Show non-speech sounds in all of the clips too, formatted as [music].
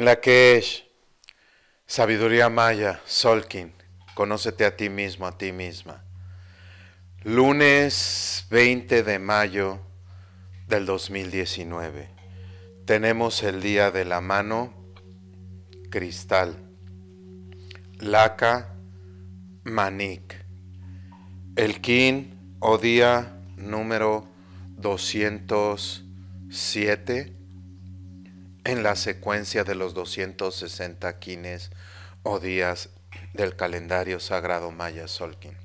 en la que es sabiduría maya, Solkin, conócete a ti mismo, a ti misma. Lunes 20 de mayo del 2019. Tenemos el día de la mano, cristal, laca, manik. El kin o día número 207 en la secuencia de los 260 quines o días del calendario sagrado maya Solkin.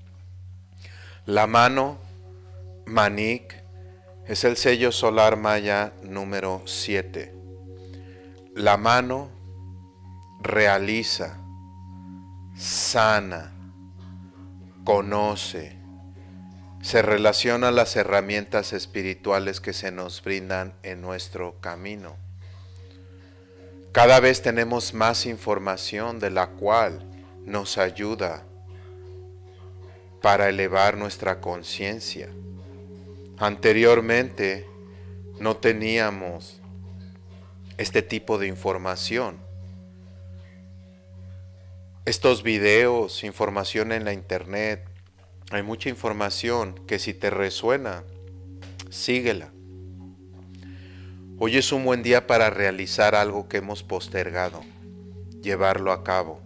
La mano, Manik, es el sello solar maya número 7. La mano realiza, sana, conoce, se relaciona a las herramientas espirituales que se nos brindan en nuestro camino cada vez tenemos más información de la cual nos ayuda para elevar nuestra conciencia. Anteriormente no teníamos este tipo de información. Estos videos, información en la internet, hay mucha información que si te resuena, síguela. Hoy es un buen día para realizar algo que hemos postergado, llevarlo a cabo.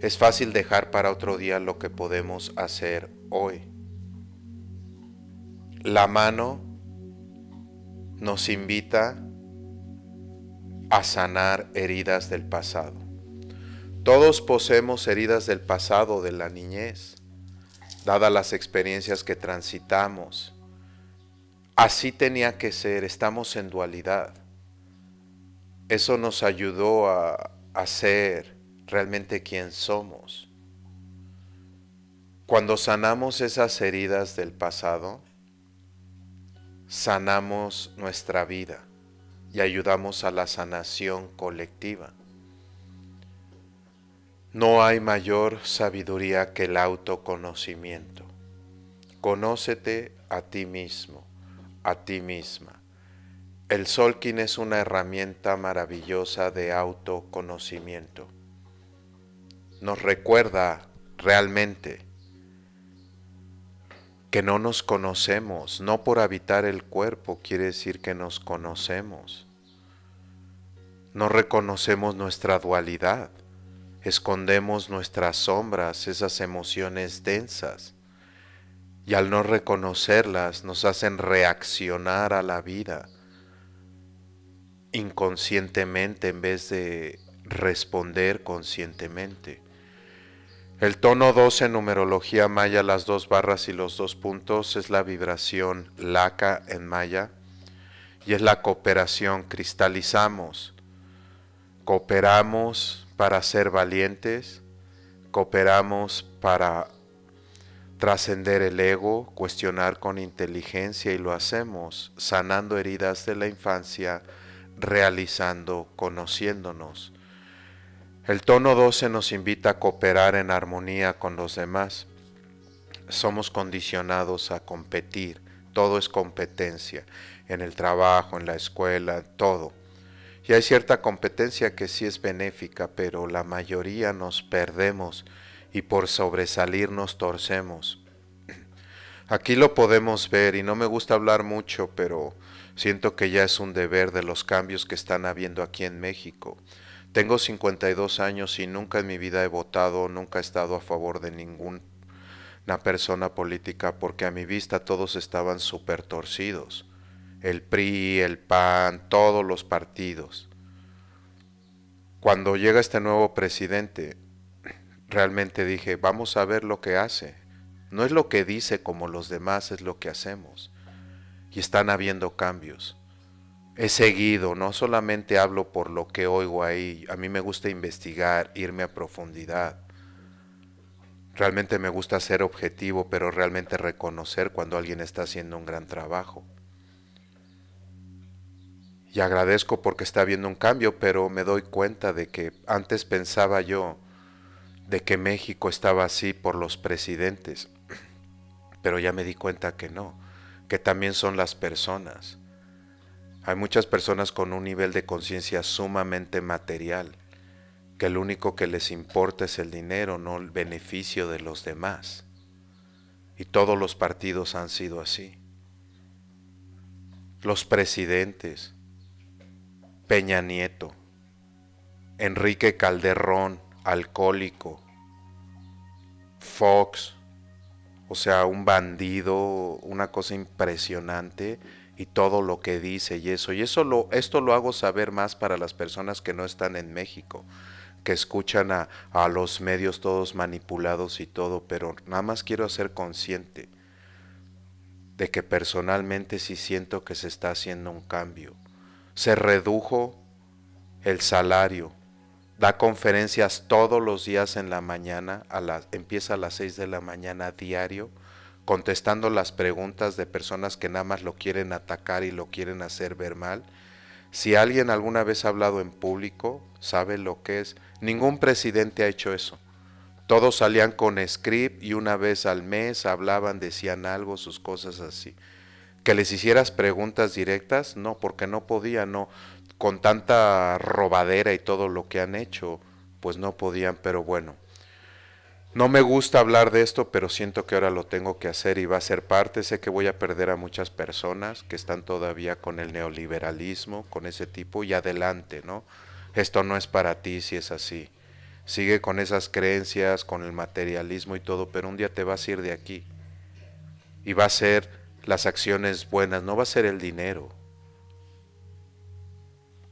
Es fácil dejar para otro día lo que podemos hacer hoy. La mano nos invita a sanar heridas del pasado. Todos poseemos heridas del pasado, de la niñez, dadas las experiencias que transitamos Así tenía que ser, estamos en dualidad. Eso nos ayudó a, hacer ser realmente quien somos. Cuando sanamos esas heridas del pasado, sanamos nuestra vida y ayudamos a la sanación colectiva. No hay mayor sabiduría que el autoconocimiento. Conócete a ti mismo a ti misma. El Solkin es una herramienta maravillosa de autoconocimiento. Nos recuerda realmente que no nos conocemos, no por habitar el cuerpo quiere decir que nos conocemos. No reconocemos nuestra dualidad, escondemos nuestras sombras, esas emociones densas y al no reconocerlas nos hacen reaccionar a la vida inconscientemente en vez de responder conscientemente. El tono 2 en numerología maya, las dos barras y los dos puntos, es la vibración laca en maya y es la cooperación. Cristalizamos, cooperamos para ser valientes, cooperamos para trascender el ego, cuestionar con inteligencia y lo hacemos, sanando heridas de la infancia, realizando, conociéndonos. El tono 12 nos invita a cooperar en armonía con los demás. Somos condicionados a competir, todo es competencia, en el trabajo, en la escuela, todo. Y hay cierta competencia que sí es benéfica, pero la mayoría nos perdemos y por sobresalir nos torcemos. Aquí lo podemos ver y no me gusta hablar mucho, pero siento que ya es un deber de los cambios que están habiendo aquí en México. Tengo 52 años y nunca en mi vida he votado, nunca he estado a favor de ninguna persona política porque a mi vista todos estaban súper torcidos. El PRI, el PAN, todos los partidos. Cuando llega este nuevo presidente, realmente dije, vamos a ver lo que hace. No es lo que dice como los demás, es lo que hacemos. Y están habiendo cambios. He seguido, no solamente hablo por lo que oigo ahí, a mí me gusta investigar, irme a profundidad. Realmente me gusta ser objetivo, pero realmente reconocer cuando alguien está haciendo un gran trabajo. Y agradezco porque está habiendo un cambio, pero me doy cuenta de que antes pensaba yo, de que México estaba así por los presidentes, pero ya me di cuenta que no, que también son las personas. Hay muchas personas con un nivel de conciencia sumamente material, que lo único que les importa es el dinero, no el beneficio de los demás. Y todos los partidos han sido así. Los presidentes, Peña Nieto, Enrique Calderón, alcohólico, Fox, o sea, un bandido, una cosa impresionante y todo lo que dice y eso. Y eso lo, esto lo hago saber más para las personas que no están en México, que escuchan a, los medios todos manipulados y todo, pero nada más quiero ser consciente de que personalmente sí siento que se está haciendo un cambio. Se redujo el salario da conferencias todos los días en la mañana, a empieza a las 6 de la mañana diario, contestando las preguntas de personas que nada más lo quieren atacar y lo quieren hacer ver mal. Si alguien alguna vez ha hablado en público, sabe lo que es. Ningún presidente ha hecho eso. Todos salían con script y una vez al mes hablaban, decían algo, sus cosas así. Que les hicieras preguntas directas, no, porque no podía, no con tanta robadera y todo lo que han hecho, pues no podían, pero bueno. No me gusta hablar de esto, pero siento que ahora lo tengo que hacer y va a ser parte. Sé que voy a perder a muchas personas que están todavía con el neoliberalismo, con ese tipo, y adelante, ¿no? Esto no es para ti si es así. Sigue con esas creencias, con el materialismo y todo, pero un día te vas a ir de aquí. Y va a ser las acciones buenas, no va a ser el dinero,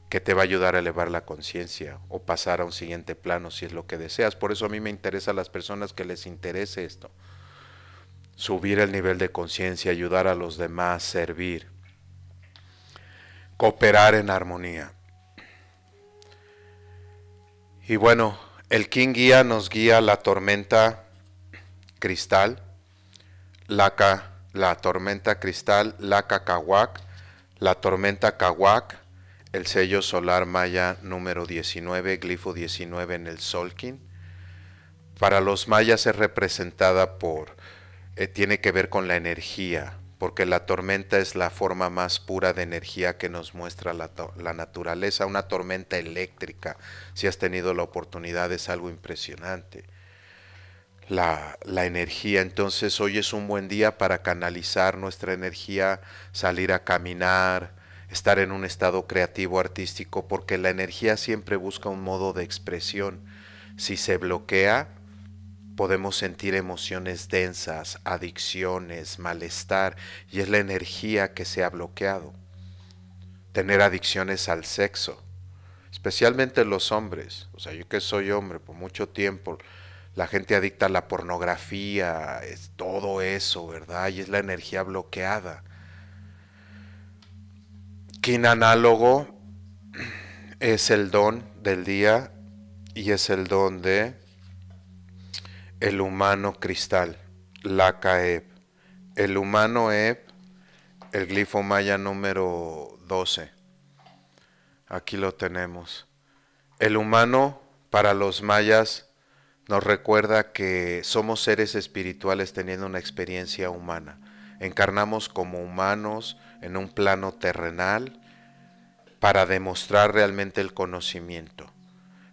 que te va a ayudar a elevar la conciencia o pasar a un siguiente plano si es lo que deseas. Por eso a mí me interesa a las personas que les interese esto. Subir el nivel de conciencia, ayudar a los demás, servir, cooperar en armonía. Y bueno, el King Guía nos guía la tormenta cristal, la, ca, la tormenta cristal, la cacahuac, la tormenta cacahuac el sello solar maya número 19, glifo 19 en el Solkin. Para los mayas es representada por, eh, tiene que ver con la energía, porque la tormenta es la forma más pura de energía que nos muestra la, naturaleza, una tormenta eléctrica. Si has tenido la oportunidad es algo impresionante. la, energía. Entonces hoy es un buen día para canalizar nuestra energía, salir a caminar, estar en un estado creativo artístico, porque la energía siempre busca un modo de expresión. Si se bloquea, podemos sentir emociones densas, adicciones, malestar, y es la energía que se ha bloqueado. Tener adicciones al sexo, especialmente los hombres. O sea, yo que soy hombre por mucho tiempo, la gente adicta a la pornografía, es todo eso, ¿verdad? Y es la energía bloqueada. Quien análogo es el don del día y es el don de el humano cristal, la Caeb. El humano Eb, el glifo maya número 12. Aquí lo tenemos. El humano para los mayas nos recuerda que somos seres espirituales teniendo una experiencia humana. Encarnamos como humanos en un plano terrenal para demostrar realmente el conocimiento.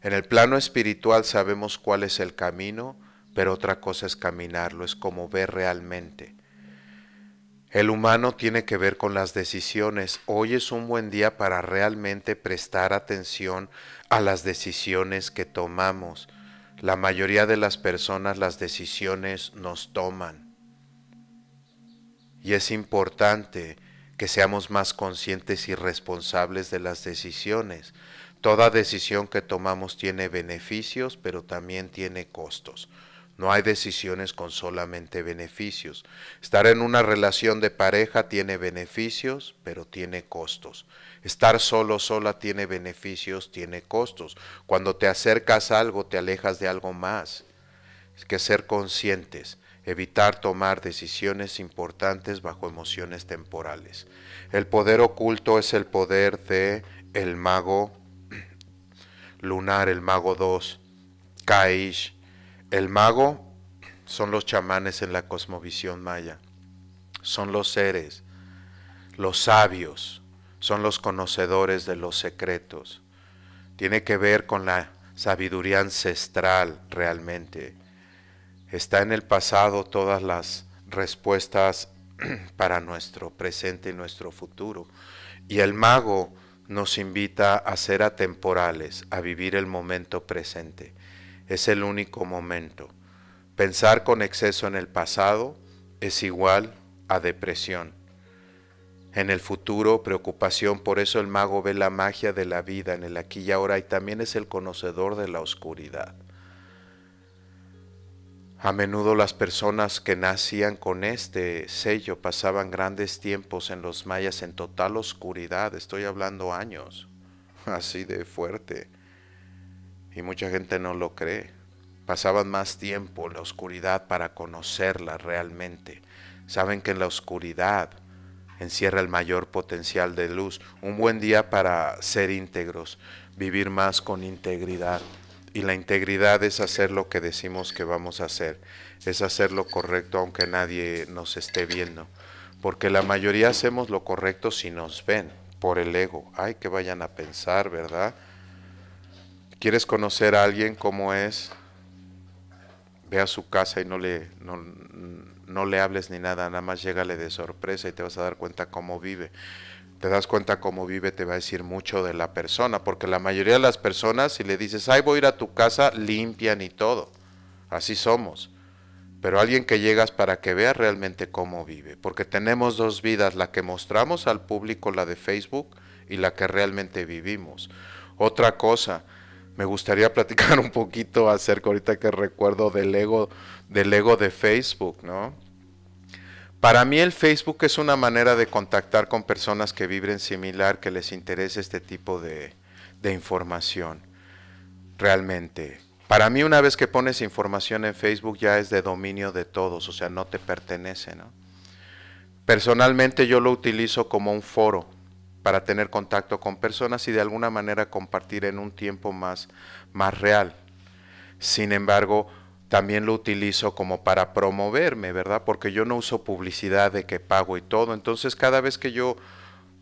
En el plano espiritual sabemos cuál es el camino, pero otra cosa es caminarlo, es como ver realmente. El humano tiene que ver con las decisiones. Hoy es un buen día para realmente prestar atención a las decisiones que tomamos. La mayoría de las personas las decisiones nos toman. Y es importante que seamos más conscientes y responsables de las decisiones. Toda decisión que tomamos tiene beneficios, pero también tiene costos. No hay decisiones con solamente beneficios. Estar en una relación de pareja tiene beneficios, pero tiene costos. Estar solo, sola tiene beneficios, tiene costos. Cuando te acercas a algo, te alejas de algo más. Es que ser conscientes evitar tomar decisiones importantes bajo emociones temporales. El poder oculto es el poder de el mago lunar, el mago 2, Kaish. El mago son los chamanes en la cosmovisión maya, son los seres, los sabios, son los conocedores de los secretos. Tiene que ver con la sabiduría ancestral realmente Está en el pasado todas las respuestas [clears throat] para nuestro presente y nuestro futuro. Y el mago nos invita a ser atemporales, a vivir el momento presente. Es el único momento. Pensar con exceso en el pasado es igual a depresión. En el futuro, preocupación, por eso el mago ve la magia de la vida en el aquí y ahora y también es el conocedor de la oscuridad. A menudo las personas que nacían con este sello pasaban grandes tiempos en los mayas en total oscuridad, estoy hablando años, [laughs] así de fuerte. Y mucha gente no lo cree. Pasaban más tiempo en la oscuridad para conocerla realmente. Saben que en la oscuridad encierra el mayor potencial de luz. Un buen día para ser íntegros, vivir más con integridad y la integridad es hacer lo que decimos que vamos a hacer, es hacer lo correcto aunque nadie nos esté viendo, porque la mayoría hacemos lo correcto si nos ven, por el ego, ay que vayan a pensar, ¿verdad? ¿Quieres conocer a alguien ¿Cómo es? Ve a su casa y no le, no, no le hables ni nada, nada más llégale de sorpresa y te vas a dar cuenta cómo vive te das cuenta cómo vive, te va a decir mucho de la persona, porque la mayoría de las personas, si le dices, ay, voy a ir a tu casa, limpian y todo. Así somos. Pero alguien que llegas para que vea realmente cómo vive, porque tenemos dos vidas, la que mostramos al público, la de Facebook, y la que realmente vivimos. Otra cosa, me gustaría [laughs] platicar un poquito acerca ahorita que recuerdo del ego, del ego de Facebook, ¿no? Para mí el Facebook es una manera de contactar con personas que vibren similar, que les interese este tipo de, información. Realmente. Para mí una vez que pones información en Facebook ya es de dominio de todos, o sea, no te pertenece. Personalmente yo lo utilizo como un foro para tener contacto con personas y de alguna manera compartir en un tiempo más, más real. Sin embargo, también lo utilizo como para promoverme, ¿verdad? Porque yo no uso publicidad de que pago y todo. Entonces cada vez que yo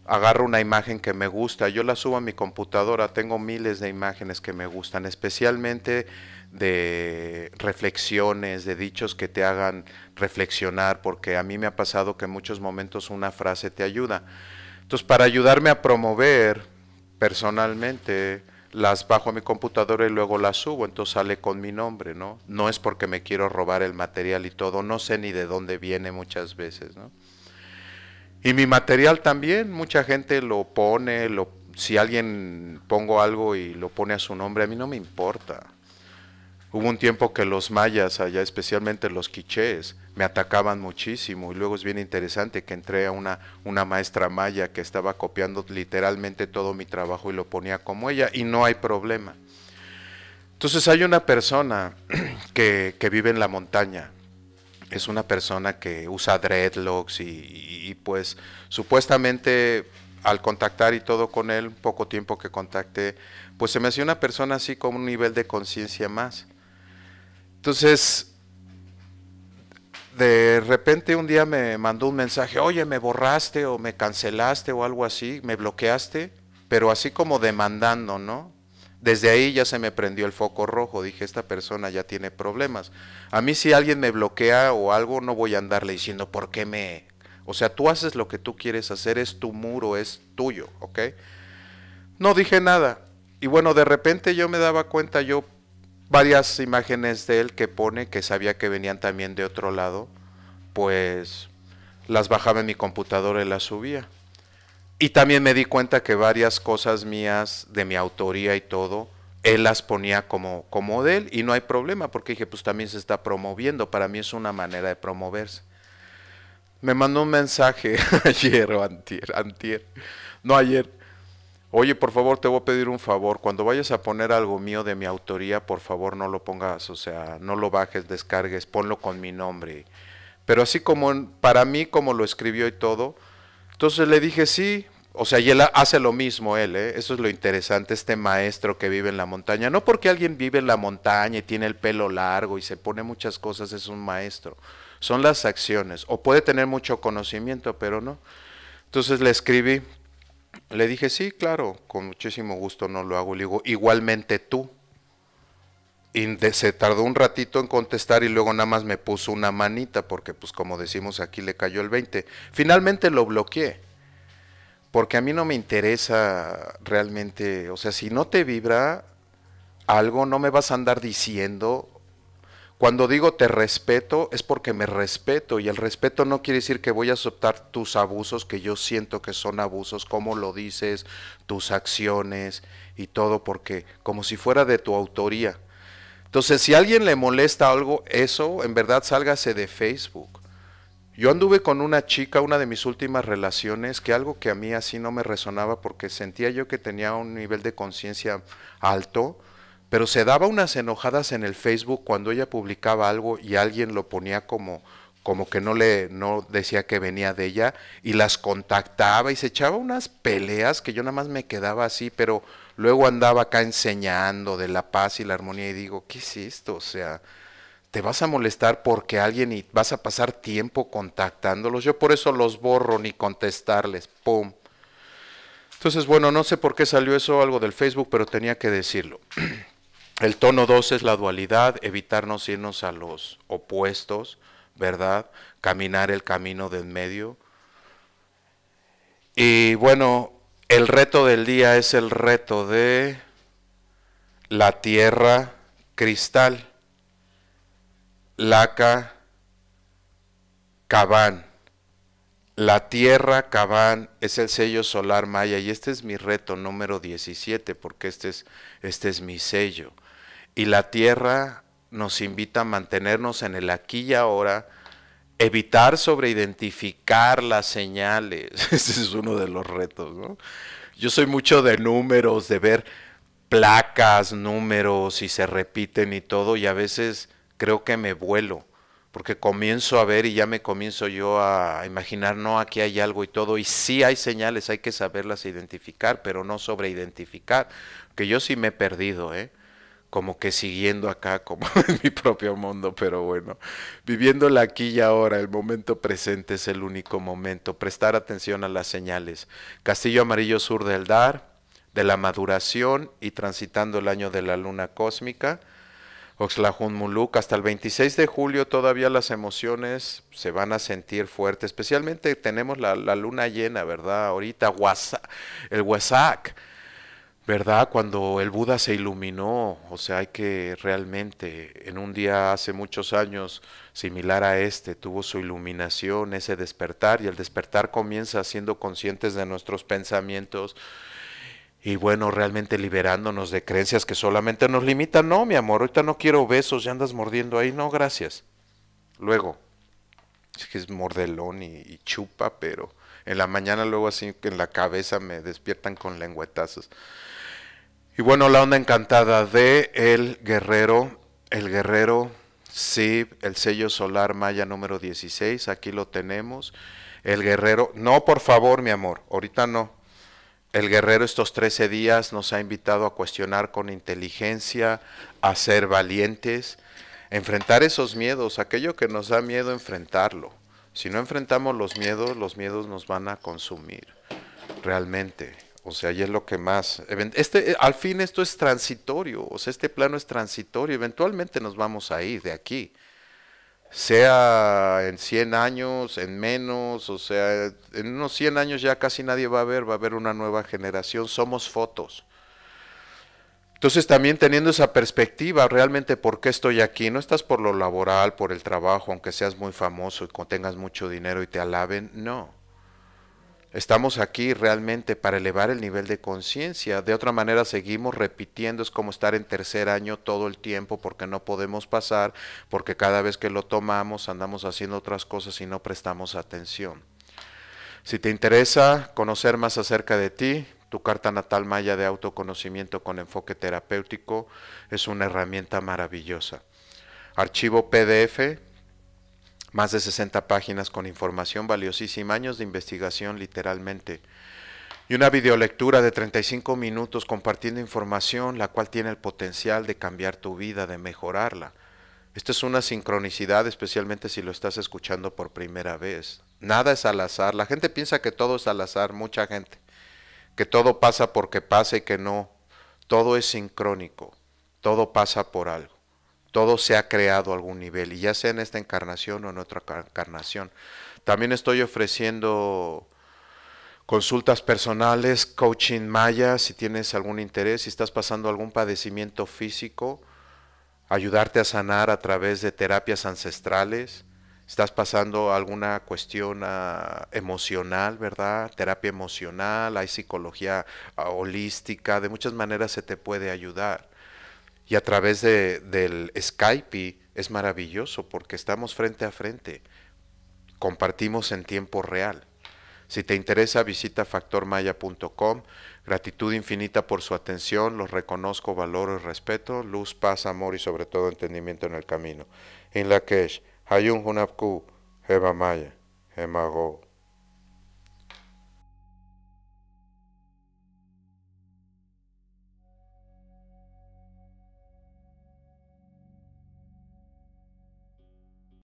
agarro una imagen que me gusta, yo la subo a mi computadora, tengo miles de imágenes que me gustan, especialmente de reflexiones, de dichos que te hagan reflexionar, porque a mí me ha pasado que en muchos momentos una frase te ayuda. Entonces, para ayudarme a promover personalmente, las bajo a mi computadora y luego las subo, entonces sale con mi nombre, ¿no? No es porque me quiero robar el material y todo, no sé ni de dónde viene muchas veces, ¿no? Y mi material también, mucha gente lo pone, lo, si alguien pongo algo y lo pone a su nombre, a mí no me importa. Hubo un tiempo que los mayas allá, especialmente los quichés, me atacaban muchísimo y luego es bien interesante que entré a una, una maestra maya que estaba copiando literalmente todo mi trabajo y lo ponía como ella y no hay problema. Entonces hay una persona [clears throat] que, vive en la montaña, es una persona que usa dreadlocks y, pues supuestamente al contactar y todo con él, poco tiempo que contacté, pues se me hacía una persona así con un nivel de conciencia más. Entonces, de repente un día me mandó un mensaje, oye, me borraste o me cancelaste o algo así, me bloqueaste, pero así como demandando, ¿no? Desde ahí ya se me prendió el foco rojo, dije, esta persona ya tiene problemas. A mí si alguien me bloquea o algo, no voy a andarle diciendo, ¿por qué me...? O sea, tú haces lo que tú quieres hacer, es tu muro, es tuyo, ¿ok? No dije nada. Y bueno, de repente yo me daba cuenta, yo varias imágenes de él que pone, que sabía que venían también de otro lado, pues las bajaba en mi computadora y las subía. Y también me di cuenta que varias cosas mías, de mi autoría y todo, él las ponía como, como de él y no hay problema porque dije, pues también se está promoviendo, para mí es una manera de promoverse. Me mandó un mensaje [laughs] ayer o antier, antier, no ayer, Oye, por favor, te voy a pedir un favor. Cuando vayas a poner algo mío de mi autoría, por favor, no lo pongas, o sea, no lo bajes, descargues, ponlo con mi nombre. Pero así como para mí, como lo escribió y todo, entonces le dije sí. O sea, y él hace lo mismo, él, ¿eh? eso es lo interesante, este maestro que vive en la montaña. No porque alguien vive en la montaña y tiene el pelo largo y se pone muchas cosas, es un maestro. Son las acciones. O puede tener mucho conocimiento, pero no. Entonces le escribí, le dije, sí, claro, con muchísimo gusto no lo hago. Le digo, igualmente tú. Y se tardó un ratito en contestar y luego nada más me puso una manita porque pues como decimos aquí le cayó el 20. Finalmente lo bloqueé porque a mí no me interesa realmente, o sea, si no te vibra algo, no me vas a andar diciendo cuando digo te respeto es porque me respeto y el respeto no quiere decir que voy a aceptar tus abusos, que yo siento que son abusos, como lo dices, tus acciones y todo, porque como si fuera de tu autoría. Entonces, si a alguien le molesta algo, eso en verdad sálgase de Facebook. Yo anduve con una chica, una de mis últimas relaciones, que algo que a mí así no me resonaba porque sentía yo que tenía un nivel de conciencia alto pero se daba unas enojadas en el Facebook cuando ella publicaba algo y alguien lo ponía como como que no le no decía que venía de ella y las contactaba y se echaba unas peleas que yo nada más me quedaba así, pero luego andaba acá enseñando de la paz y la armonía y digo, ¿qué es esto? O sea, te vas a molestar porque alguien y vas a pasar tiempo contactándolos. Yo por eso los borro ni contestarles. Pum. Entonces, bueno, no sé por qué salió eso algo del Facebook, pero tenía que decirlo. [clears throat] El tono 2 es la dualidad, evitarnos irnos a los opuestos, ¿verdad? Caminar el camino del medio. Y bueno, el reto del día es el reto de la tierra cristal, laca, cabán. La tierra Cabán es el sello solar maya y este es mi reto número 17 porque este es, este es mi sello. Y la tierra nos invita a mantenernos en el aquí y ahora, evitar sobreidentificar las señales. [laughs] Ese es uno de los retos, ¿no? Yo soy mucho de números, de ver placas, números y se repiten y todo, y a veces creo que me vuelo, porque comienzo a ver y ya me comienzo yo a imaginar, no, aquí hay algo y todo, y sí hay señales, hay que saberlas identificar, pero no sobreidentificar, que yo sí me he perdido, ¿eh? como que siguiendo acá, como [laughs] en mi propio mundo, pero bueno, viviéndola aquí y ahora, el momento presente es el único momento, prestar atención a las señales. Castillo Amarillo Sur del Dar, de la maduración y transitando el año de la luna cósmica, Oxlajun Muluk, hasta el 26 de julio todavía las emociones se van a sentir fuertes, especialmente tenemos la, luna llena, ¿verdad? Ahorita, el WhatsApp. ¿verdad? Cuando el Buda se iluminó, o sea, hay que realmente, en un día hace muchos años, similar a este, tuvo su iluminación, ese despertar, y el despertar comienza siendo conscientes de nuestros pensamientos. Y bueno, realmente liberándonos de creencias que solamente nos limitan. No, mi amor, ahorita no quiero besos, ya andas mordiendo ahí. No, gracias. Luego, es que es mordelón y, chupa, pero en la mañana luego así en la cabeza me despiertan con lengüetazos. Y bueno, la onda encantada de El Guerrero, El Guerrero, sí, el sello solar Maya número 16, aquí lo tenemos. El Guerrero, no, por favor, mi amor, ahorita no. El Guerrero estos 13 días nos ha invitado a cuestionar con inteligencia, a ser valientes, enfrentar esos miedos, aquello que nos da miedo enfrentarlo. Si no enfrentamos los miedos, los miedos nos van a consumir, realmente. O sea, y es lo que más... Este, eh, al fin esto es transitorio, o sea, este plano es transitorio, eventualmente nos vamos a ir de aquí. Sea en 100 años, en menos, o sea, en unos 100 años ya casi nadie va a ver, va a haber una nueva generación, somos fotos. Entonces también teniendo esa perspectiva, realmente por qué estoy aquí, no estás por lo laboral, por el trabajo, aunque seas muy famoso y tengas mucho dinero y te alaben, no Estamos aquí realmente para elevar el nivel de conciencia. De otra manera seguimos repitiendo, es como estar en tercer año todo el tiempo porque no podemos pasar, porque cada vez que lo tomamos andamos haciendo otras cosas y no prestamos atención. Si te interesa conocer más acerca de ti, tu carta natal maya de autoconocimiento con enfoque terapéutico es una herramienta maravillosa. Archivo PDF más de 60 páginas con información valiosísima, años de investigación literalmente, y una videolectura de 35 minutos compartiendo información la cual tiene el potencial de cambiar tu vida, de mejorarla. Esto es una sincronicidad, especialmente si lo estás escuchando por primera vez. Nada es al azar. La gente piensa que todo es al azar, mucha gente. Que todo pasa porque pasa y que no. Todo es sincrónico. Todo pasa por algo. Todo se ha creado a algún nivel, y ya sea en esta encarnación o en otra encarnación. También estoy ofreciendo consultas personales, coaching maya, si tienes algún interés, si estás pasando algún padecimiento físico, ayudarte a sanar a través de terapias ancestrales, estás pasando alguna cuestión ah, emocional, ¿verdad? Terapia emocional, hay psicología ah, holística, de muchas maneras se te puede ayudar y a través de, del Skype es maravilloso porque estamos frente a frente, compartimos en tiempo real. Si te interesa, visita factormaya.com. Gratitud infinita por su atención, los reconozco, valoro y respeto. Luz, paz, amor y sobre todo entendimiento en el camino. En la Hayun Hunapku, heba Maya,